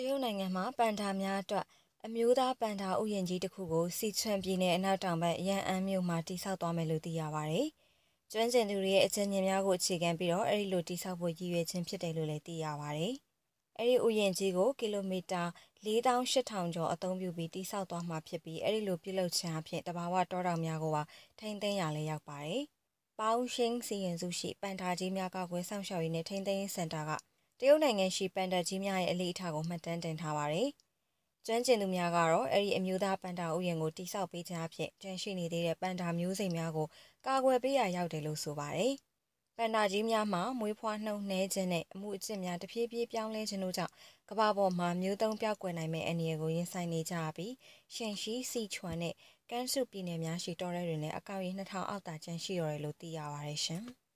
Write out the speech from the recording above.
တရုတ်နိုင်ငံမှာပန်ဒါများအတွက်အမျိုးသားပန်ဒါဥယျာဉ်ကြီးတစ်ခုကိုစီချွန်ပြည်နယ်အနောက်တောင်ဘက်ရန်အမ်းမြို့မှာတည်ဆောက်သွားမယ်လို့သိရပါဗျ။ကျွမ်းကျင်သူတွေရဲ့အကြံဉာဏ်များကိုအခြေခံပြီးတော့အဲဒီလိုတည်ဆောက်ဖို့ရည်ရွယ်ခြင်းဖြစ်တယ်လို့လည်းသိရပါဗျ။အဲဒီဥယျာဉ်ကြီးကိုကီလိုမီတာ4800ကျော်အသုံးပြုပြီးတိဆောက်သွားမှာဖြစ်ပြီးအဲဒီလိုပြုလုပ်ခြင်းအဖြစ်တဘာဝတောတောင်များကိုပါထိန်းသိမ်းရလဲရောက်ပါတယ်။ပေါင်းရှင်းစီရင်စုရှိပန်ဒါကြီးများကကွယ်ဆောင်ရှောက်ရေးနဲ့ထိန်းသိမ်းရေးစင်တာကတရုတ်နိုင်ငံရှိပန်တာကြီးများရဲ့အလေးအထားကိုမှတ်တမ်းတင်ထားပါတယ်။ကျွမ်းကျင်သူများကတော့အဲ့ဒီအမျိုးသားပန်တာဥယျာဉ်ကိုတိစောက်ပေးခြင်းအဖြစ်ကျန်ရှိနေသေးတဲ့ပန်တာမျိုးစိမ်များကိုကာကွယ်ပေးရရောက်တယ်လို့ဆိုပါတယ်။ပန်တာကြီးများမှာမွေးဖွားနှုံနှဲခြင်းနဲ့အမှုအကျင့်များတဖြည်းဖြည်းပြောင်းလဲခြင်းတို့ကြောင့်ကမ္ဘာပေါ်မှာမျိုးတုံးပြောက်ကွယ်နိုင်မဲ့အနေအကိုရင်ဆိုင်နေကြပြီးရှင်ရှိစီချွန်နဲ့ကမ်းစုပြည်နယ်များရှိတော်ရဲတွေနဲ့အကောက်ရေ2000အောက်တာကျန်ရှိရတယ်လို့သိရပါတယ်ရှင်။